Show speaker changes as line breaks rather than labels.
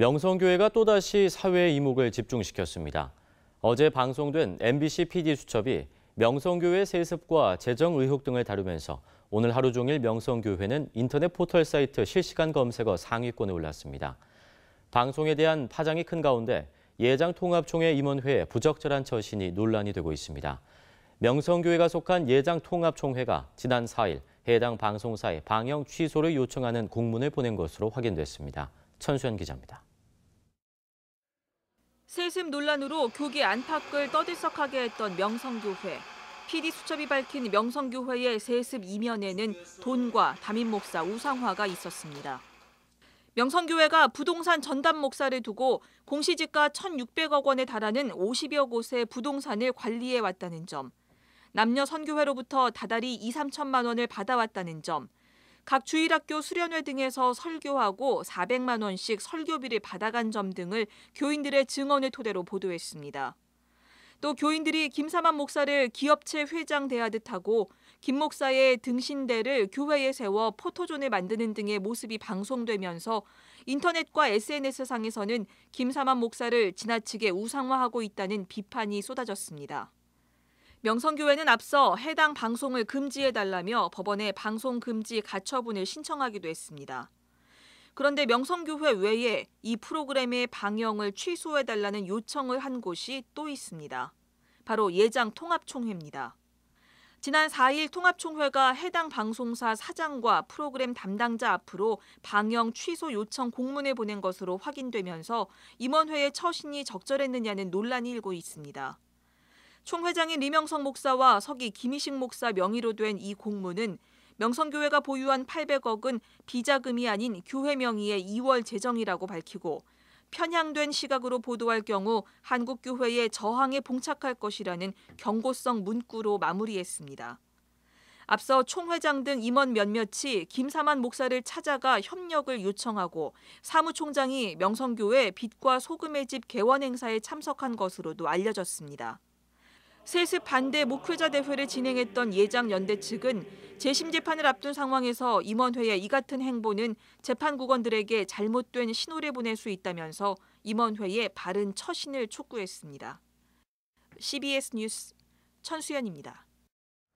명성교회가 또다시 사회의 이목을 집중시켰습니다. 어제 방송된 MBC PD 수첩이 명성교회 세습과 재정 의혹 등을 다루면서 오늘 하루 종일 명성교회는 인터넷 포털 사이트 실시간 검색어 상위권에 올랐습니다. 방송에 대한 파장이 큰 가운데 예장통합총회 임원회의 부적절한 처신이 논란이 되고 있습니다. 명성교회가 속한 예장통합총회가 지난 4일 해당 방송사에 방영 취소를 요청하는 공문을 보낸 것으로 확인됐습니다. 천수현 기자입니다.
세습 논란으로 교계 안팎을 떠들썩하게 했던 명성교회. PD 수첩이 밝힌 명성교회의 세습 이면에는 돈과 담임 목사 우상화가 있었습니다. 명성교회가 부동산 전담 목사를 두고 공시지가 1,600억 원에 달하는 50여 곳의 부동산을 관리해 왔다는 점, 남녀 선교회로부터 다달이 2, 3천만 원을 받아왔다는 점, 각 주일학교 수련회 등에서 설교하고 400만 원씩 설교비를 받아간 점 등을 교인들의 증언을 토대로 보도했습니다. 또 교인들이 김사만 목사를 기업체 회장 대하듯 하고 김 목사의 등신대를 교회에 세워 포토존을 만드는 등의 모습이 방송되면서 인터넷과 SNS상에서는 김사만 목사를 지나치게 우상화하고 있다는 비판이 쏟아졌습니다. 명성교회는 앞서 해당 방송을 금지해달라며 법원에 방송 금지 가처분을 신청하기도 했습니다. 그런데 명성교회 외에 이 프로그램의 방영을 취소해달라는 요청을 한 곳이 또 있습니다. 바로 예장 통합총회입니다. 지난 4일 통합총회가 해당 방송사 사장과 프로그램 담당자 앞으로 방영 취소 요청 공문을 보낸 것으로 확인되면서 임원회의 처신이 적절했느냐는 논란이 일고 있습니다. 총회장인 리명성 목사와 서기 김희식 목사 명의로 된 이 공문은 명성교회가 보유한 800억은 비자금이 아닌 교회 명의의 2월 재정이라고 밝히고 편향된 시각으로 보도할 경우 한국교회의 저항에 봉착할 것이라는 경고성 문구로 마무리했습니다. 앞서 총회장 등 임원 몇몇이 김사만 목사를 찾아가 협력을 요청하고 사무총장이 명성교회 빛과 소금의 집 개원 행사에 참석한 것으로도 알려졌습니다. 세습 반대 목회자 대회를 진행했던 예장연대 측은 재심 재판을 앞둔 상황에서 임원회의 이 같은 행보는 재판국원들에게 잘못된 신호를 보낼 수 있다면서 임원회의 바른 처신을 촉구했습니다. CBS 뉴스 천수연입니다.